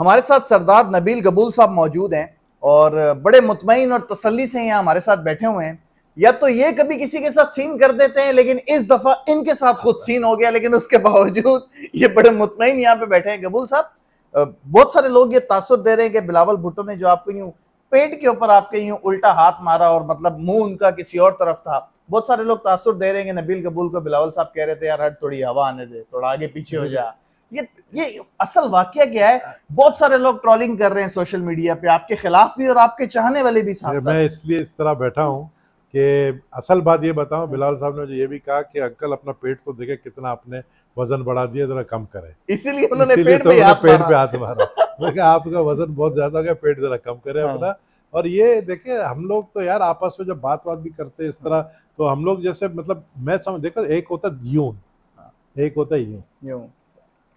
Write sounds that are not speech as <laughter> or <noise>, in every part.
हमारे साथ सरदार नबील कबूल साहब मौजूद हैं और बड़े मुतमिन और तसली से यहाँ हमारे साथ बैठे हुए हैं या तो ये कभी किसी के साथ सीन कर देते हैं लेकिन इस दफा इनके साथ खुद सीन हो गया लेकिन उसके बावजूद ये बड़े मुतमिन यहाँ पे बैठे हैं कबूल साहब बहुत सारे लोग ये तासर दे रहे हैं कि बिलावल भुट्टो ने जो आपको यूँ पेट के ऊपर आपके यूँ उल्टा हाथ मारा और मतलब मुंह उनका किसी और तरफ था बहुत सारे लोग तासर दे रहे हैं नबील कबूल को बिलावल साहब कह रहे थे यार हट थोड़ी हवा आने दे थोड़ा आगे पीछे हो जा ये ये असल वाक्य क्या है बहुत सारे लोग ट्रोलिंग कर रहे हैं सोशल मीडिया पे आपके खिलाफ भी और आपके चाहने वाले भी साथ मैं इसलिए इस तरह बैठा हूँ कि असल बात ये बताऊं हाँ। बिलाल साहब ने मुझे ये भी कहा कि अंकल अपना पेट तो देखे कितना आपने वजन बढ़ा दिया जरा कम करें इसीलिए उन्होंने पेट, तो पे, पेट पे हाथ मारा मैं आपका वजन बहुत ज्यादा हो गया पेट जरा कम करें हाँ। अपना और ये देखे हम लोग तो यार आपस में जब बात बात भी करते हैं इस तरह तो हम लोग जैसे मतलब मैं समझ देखो एक होता है यून हाँ। एक होता है यूं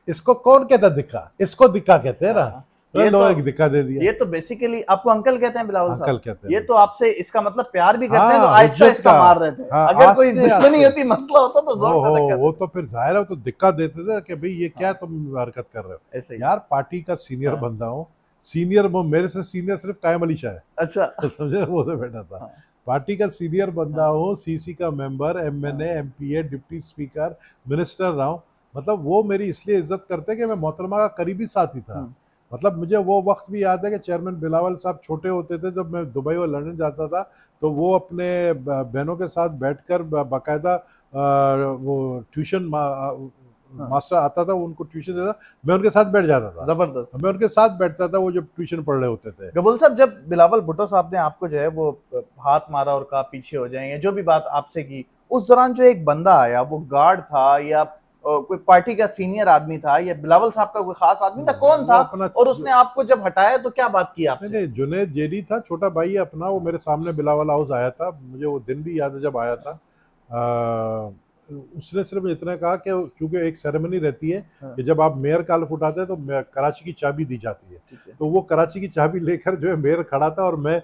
इसको कौन कहता दिखा इसको दिखा कहते हैं ना हाँ। तो ये तो, एक दिखा दे दिया ये तो बेसिकली आपको अंकल कहते हैं बिलावल अंकल कहते हैं ये तो आपसे इसका मतलब प्यार भी करते हैं तो हाँ, आहिस्ता आहिस्ता मार रहे थे हाँ, अगर कोई दुश्मनी होती मसला होता तो जोर से धक्का वो तो फिर जाहिर है तो दिक्कत देते थे कि भाई ये हाँ, क्या तुम हरकत कर रहे हो यार पार्टी का सीनियर हाँ। बंदा हो सीनियर वो मेरे से सीनियर सिर्फ कायम अली शाह अच्छा <laughs> समझे वो तो बैठा था पार्टी का सीनियर बंदा हो सीसी का member MNA MPA deputy speaker minister रहा हूँ मतलब वो मेरी इसलिए इज्जत करते कि मैं मोहतरमा का करीबी साथी था हाँ। मतलब मुझे वो वक्त भी याद है कि चेयरमैन बिलावल साहब छोटे होते थे जब मैं दुबई और लंदन जाता था तो वो अपने बहनों के साथ बैठकर बाकायदा वो ट्यूशन मा, हाँ। मास्टर आता था उनको ट्यूशन देता मैं उनके साथ बैठ जाता था जबरदस्त मैं उनके साथ बैठता था वो जब ट्यूशन पढ़ रहे होते थे गबुल साहब जब बिलावल भुट्टो साहब ने आपको जो है वो हाथ मारा और कहा पीछे हो जाएंगे जो भी बात आपसे की उस दौरान जो एक बंदा आया वो गार्ड था या कोई पार्टी का सीनियर आदमी था या बिलावल साहब का कोई खास आदमी था कौन था और उसने आपको जब हटाया तो क्या बात की आपने नहीं जुनेद जेडी था छोटा भाई अपना वो मेरे सामने बिलावल हाउस आया था मुझे वो दिन भी याद है जब आया था आ, उसने सिर्फ इतना कहा कि क्योंकि एक सेरेमनी रहती है हाँ। कि जब आप मेयर का लफ उठाते हैं तो कराची की चाबी दी जाती है तो वो कराची की चाबी लेकर जो है मेयर खड़ा था और मैं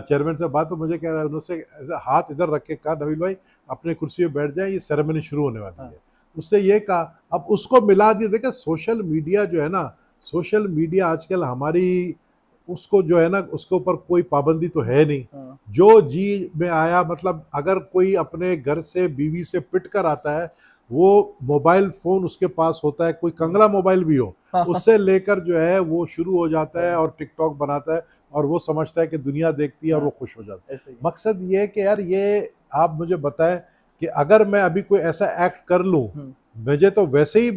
चेयरमैन से बात तो मुझे कह रहा है उनसे हाथ इधर रख के कहा नवील भाई अपने कुर्सी पर बैठ जाए ये सेरेमनी शुरू होने वाली हाँ। है उसने ये कहा अब उसको मिला दिया देखा सोशल मीडिया जो है ना सोशल मीडिया आजकल हमारी उसको जो है ना उसके ऊपर कोई पाबंदी तो है नहीं हाँ। जो जी में आया मतलब अगर कोई अपने घर से बीवी से पिट कर आता है वो मोबाइल फोन उसके पास होता है कोई कंगला मोबाइल भी हो हाँ। उससे लेकर जो है वो शुरू हो जाता है हाँ। और टिकटॉक बनाता है और वो समझता है कि दुनिया देखती है और वो खुश हो जाता है मकसद ये है कि यार ये आप मुझे बताएं कि अगर मैं अभी कोई ऐसा एक्ट कर लूं हम्म। मुझे तो वैसे ही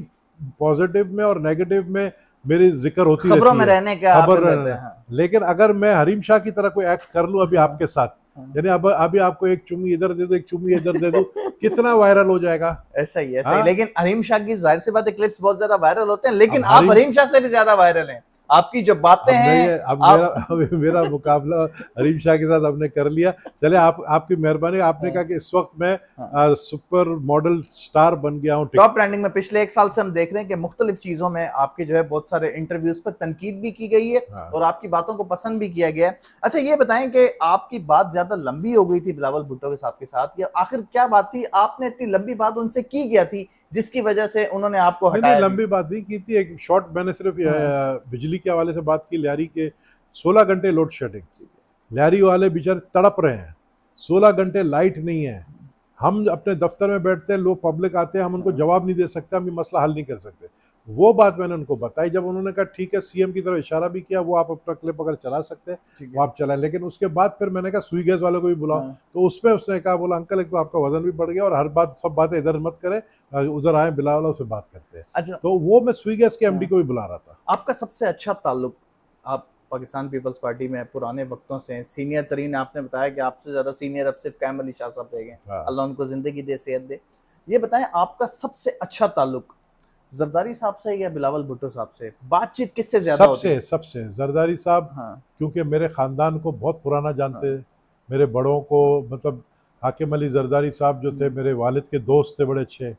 पॉजिटिव में और नेगेटिव में मेरी जिक्र होती खबरों में रहने का खबर रहने हैं। हाँ। लेकिन अगर मैं हरीम शाह की तरह कोई एक्ट कर लूं अभी हाँ। आपके साथ हाँ। यानी अब अभी आपको एक चुम्मी इधर दे दो एक चुम्मी इधर दे दो <laughs> कितना वायरल हो जाएगा ऐसा ही ऐसा ही लेकिन हरीम शाह की जाहिर सी बात है क्लिप्स बहुत ज्यादा वायरल होते हैं लेकिन आप हरीम शाह से भी ज्यादा वायरल हैं आपकी जो बातें हैं अब आप... मेरा अब मेरा मुकाबला हरीम शाह के साथ आपने कर लिया चले आप आपकी मेहरबानी आपने कहा कि इस वक्त मैं हाँ। आ, सुपर मॉडल स्टार बन गया हूँ टॉप ट्रेंडिंग में पिछले एक साल से हम देख रहे हैं कि मुख्तलिफ चीजों में आपके जो है बहुत सारे इंटरव्यूज पर तनकीद भी की गई है हाँ। और आपकी बातों को पसंद भी किया गया है अच्छा ये बताएं कि आपकी बात ज्यादा लंबी हो गई थी बिलावल भुट्टो के साथ के साथ या आखिर क्या बात थी आपने इतनी लंबी बात उनसे की गया थी जिसकी वजह से उन्होंने आपको हटाया नहीं, लंबी बात नहीं की थी एक शॉर्ट मैंने सिर्फ हाँ। बिजली के हवाले से बात की लियारी के सोलह घंटे लोड शेडिंग लियारी वाले बेचारे तड़प रहे हैं सोलह घंटे लाइट नहीं है हम अपने दफ्तर में बैठते हैं लोग पब्लिक आते हैं हम उनको हाँ। जवाब नहीं दे सकते हम ये मसला हल नहीं कर सकते वो बात मैंने उनको बताई जब उन्होंने कहा ठीक है सीएम की तरफ इशारा भी किया वो आप अपना क्लिप अगर चला सकते हैं वो आप चलाएं लेकिन उसके बाद फिर मैंने कहा सुई गैस वाले को भी बुलाओ हाँ। तो उसमें उसने कहा बोला अंकल एक तो आपका वजन भी बढ़ गया और हर बात सब बातें इधर मत करें उधर आए बिला उसे बात करते हैं अच्छा। तो वो मैं सुई गैस के एम हाँ। को भी बुला रहा था आपका सबसे अच्छा ताल्लुक आप पाकिस्तान पीपल्स पार्टी में पुराने वक्तों से सीनियर तरीन आपने बताया कि आपसे ज़्यादा सीनियर अब सिर्फ कैम अली शाह साहब रह गए हाँ। अल्लाह उनको ज़िंदगी दे सेहत दे ये बताएं आपका सबसे अच्छा ताल्लुक जरदारी साहब से या बिलावल भुट्टो साहब से बातचीत किससे ज्यादा सबसे होती? सबसे जरदारी साहब हाँ। क्योंकि मेरे खानदान को बहुत पुराना जानते हाँ। मेरे बड़ों को मतलब हाकिम अली जरदारी साहब जो थे हम्म। मेरे वालिद के दोस्त थे बड़े अच्छे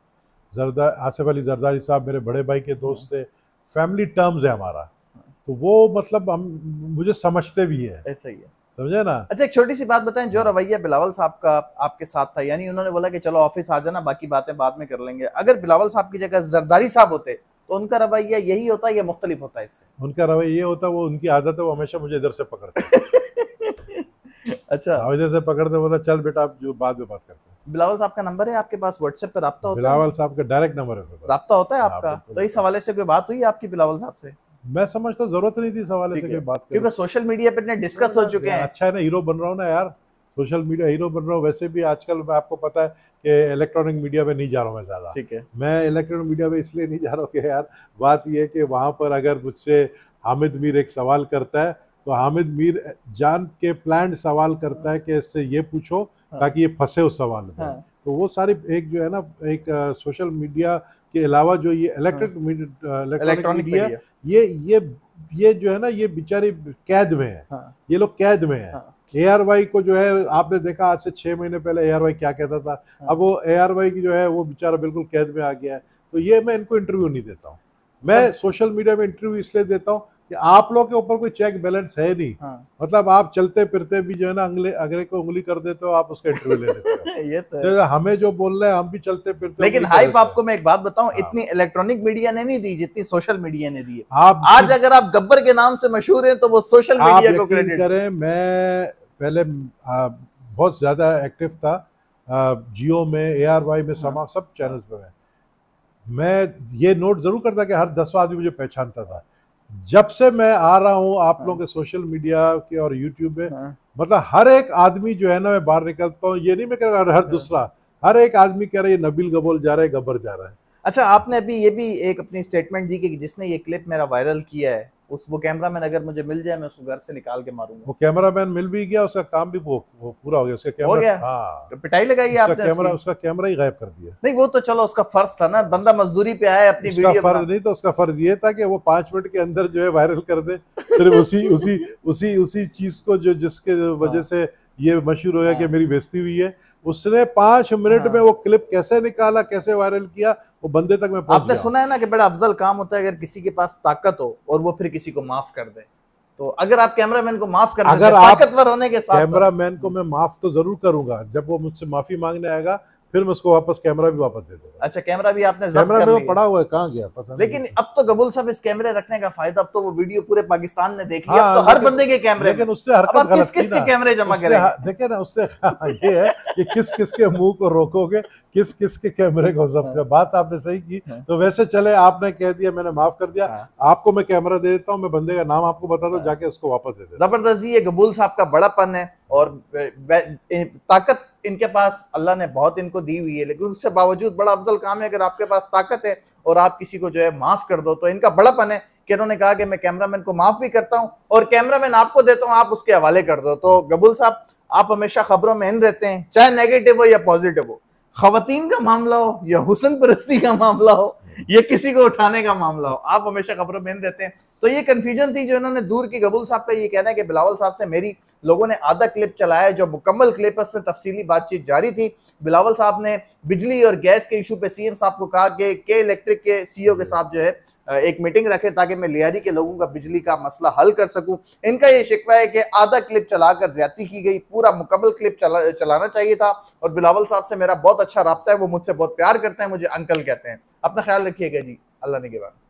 जरदा आसिफ अली जरदारी साहब मेरे बड़े भाई के दोस्त हम्म। थे फैमिली टर्म्स है हमारा हाँ। तो वो मतलब हम मुझे समझते भी है ऐसा ही है समझे ना अच्छा एक छोटी सी बात बताएं जो हाँ। रवैया बिलावल साहब का आपके साथ था यानी उन्होंने बोला कि चलो ऑफिस आ जाना बाकी बातें बाद में कर लेंगे अगर बिलावल साहब की जगह जरदारी साहब होते तो उनका रवैया यही होता या मुख्तलिफ होता इससे उनका रवैया ये होता वो उनकी आदत है वो हमेशा मुझे इधर से पकड़ते <laughs> अच्छा इधर से पकड़ते बोला चल बेटा आप जो बाद में बात करते बिलावल साहब का नंबर है आपके पास व्हाट्सएप पर रहा होता है बिलावल साहब का डायरेक्ट नंबर है रहा होता है हाँ, आपका तो इस हवाले से कोई बात हुई आपकी बिलावल साहब से मैं समझता हूँ जरूरत नहीं थी सवाल से कोई बात क्योंकि सोशल मीडिया पे इतने डिस्कस हो चुके हैं अच्छा है ना हीरो बन रहा हूँ ना यार सोशल मीडिया हीरो बन रहा हूँ वैसे भी आजकल मैं आपको पता है कि इलेक्ट्रॉनिक मीडिया पे नहीं जा रहा हूँ मैं ज़्यादा ठीक है मैं इलेक्ट्रॉनिक मीडिया पे इसलिए नहीं जा रहा हूँ कि यार बात यह है कि वहां पर अगर मुझसे हामिद मीर एक सवाल करता है तो हामिद मीर जान के प्लान सवाल करता है कि इससे ये पूछो हाँ। ताकि ये फंसे उस सवाल में हाँ। तो वो सारी एक जो है ना एक सोशल मीडिया के अलावा जो ये इलेक्ट्रिक इलेक्ट्रॉनिक मीडिया ये ये ये जो है ना ये बिचारी कैद में है हाँ। ये लोग कैद में है ए आर वाई को जो है आपने देखा आज से छह महीने पहले ए आर वाई क्या कहता था हाँ। अब वो ए आर वाई की जो है वो बेचारा बिल्कुल कैद में आ गया है तो ये मैं इनको इंटरव्यू नहीं देता हूँ मैं सोशल मीडिया में इंटरव्यू इसलिए देता हूँ कि आप लोग के ऊपर कोई चेक बैलेंस है नहीं हाँ। मतलब आप चलते फिरते भी जो है ना अंगले अगले को उंगली कर देते हो आप उसका इंटरव्यू ले लेते हो <laughs> ये तो है। हमें जो बोल रहे हैं हम भी चलते फिरते लेकिन हाइप आपको मैं एक बात बताऊं हाँ। इतनी इलेक्ट्रॉनिक मीडिया ने नहीं दी जितनी सोशल मीडिया ने दी आप आज अगर आप गब्बर के नाम से मशहूर है तो वो सोशल मीडिया करें मैं पहले बहुत ज्यादा एक्टिव था जियो में ए में हाँ। समा सब चैनल पर है मैं ये नोट ज़रूर करता कि हर दसवा आदमी मुझे पहचानता था जब से मैं आ रहा हूँ आप हाँ। लोगों के सोशल मीडिया के और यूट्यूब में हाँ। मतलब हर एक आदमी जो है ना मैं बाहर निकलता हूँ ये नहीं मैं कह रहा हर हाँ। दूसरा हर एक आदमी कह रहा है नबील गबोल जा रहा है गबर जा रहा है अच्छा आपने अभी ये भी एक अपनी स्टेटमेंट दी कि जिसने ये क्लिप मेरा वायरल किया है उस वो कैमरा मैन अगर मुझे मिल जाए मैं उसको घर से निकाल के मारूंगा वो कैमरा मैन मिल भी गया उसका काम भी वो, वो पूरा हो गया उसका कैमरा हो गया हाँ। तो पिटाई लगाई आपने कैमरा उसका कैमरा ही गायब कर दिया नहीं वो तो चलो उसका फर्ज था ना बंदा मजदूरी पे आया अपनी उसका फर्ज नहीं तो उसका फर्ज ये था कि वो पांच मिनट के अंदर जो है वायरल कर दे सिर्फ उसी उसी उसी उसी चीज को जो जिसके वजह हाँ। से ये मशहूर हो गया कि हाँ। मेरी बेजती हुई है उसने पांच मिनट हाँ। में वो क्लिप कैसे निकाला कैसे वायरल किया वो बंदे तक मैं आपने सुना है ना कि बड़ा अफजल काम होता है अगर किसी के पास ताकत हो और वो फिर किसी को माफ कर दे तो अगर आप कैमरामैन को माफ कर अगर ताकतवर होने के साथ कैमरामैन को मैं माफ तो जरूर करूंगा जब वो मुझसे माफी मांगने आएगा फिर मैं उसको वापस कैमरा भी वापस दे दूंगा अच्छा कैमरा भी आपने कैमरा में पड़ा हुआ है कहाँ गया पता लेकिन अब तो गबुल साहब इस कैमरे रखने का फायदा अब तो वो वीडियो पूरे पाकिस्तान ने देख लिया तो हाँ, तो हर बंदे के कैमरे लेकिन उसने हर किस किस के कैमरे जमा करें हाँ, देखे ना उसने हाँ, ये है कि किस किस के मुंह को रोकोगे किस किस के कैमरे को जब बात आपने सही की हाँ। तो वैसे चले आपने कह दिया मैंने माफ कर दिया आपको मैं कैमरा दे देता हूँ मैं बंदे का नाम आपको बता दो जाके उसको वापस दे दे जबरदस्ती ये गबुल साहब का बड़ापन है और ताकत इनके पास अल्लाह ने बहुत इनको दी हुई है लेकिन उसके बावजूद बड़ा अफजल काम है अगर आपके पास ताकत है और आप किसी को जो है माफ़ कर दो तो इनका बड़ापन है कि इन्होंने कहा कि मैं कैमरामैन को माफ़ भी करता हूँ और कैमरामैन आपको देता हूँ आप उसके हवाले कर दो तो गबुल साहब आप हमेशा खबरों में इन रहते हैं चाहे नेगेटिव हो या पॉजिटिव हो खातन का मामला हो या हुसन परस्ती का मामला हो ये किसी को उठाने का मामला हो आप हमेशा खबरों में रहते हैं तो ये कंफ्यूजन थी जो इन्होंने दूर की गबुल साहब का ये कहना है कि बिलावल साहब से मेरी लोगों ने आधा क्लिप चलाया जो मुकम्मल क्लिप है उसमें तफसीली बातचीत जारी थी बिलावल साहब ने बिजली और गैस के इशू पे सीएम साहब को कहा कि के इलेक्ट्रिक के सीईओ के साथ जो है एक मीटिंग रखे ताकि मैं लियारी के लोगों का बिजली का मसला हल कर सकूं इनका ये शिकवा है कि आधा क्लिप चलाकर ज्यादा की गई पूरा मुकम्मल क्लिप चला, चलाना चाहिए था और बिलावल साहब से मेरा बहुत अच्छा रबता है वो मुझसे बहुत प्यार करते हैं मुझे अंकल कहते हैं अपना ख्याल रखिएगा जी अल्लाह ने के बाद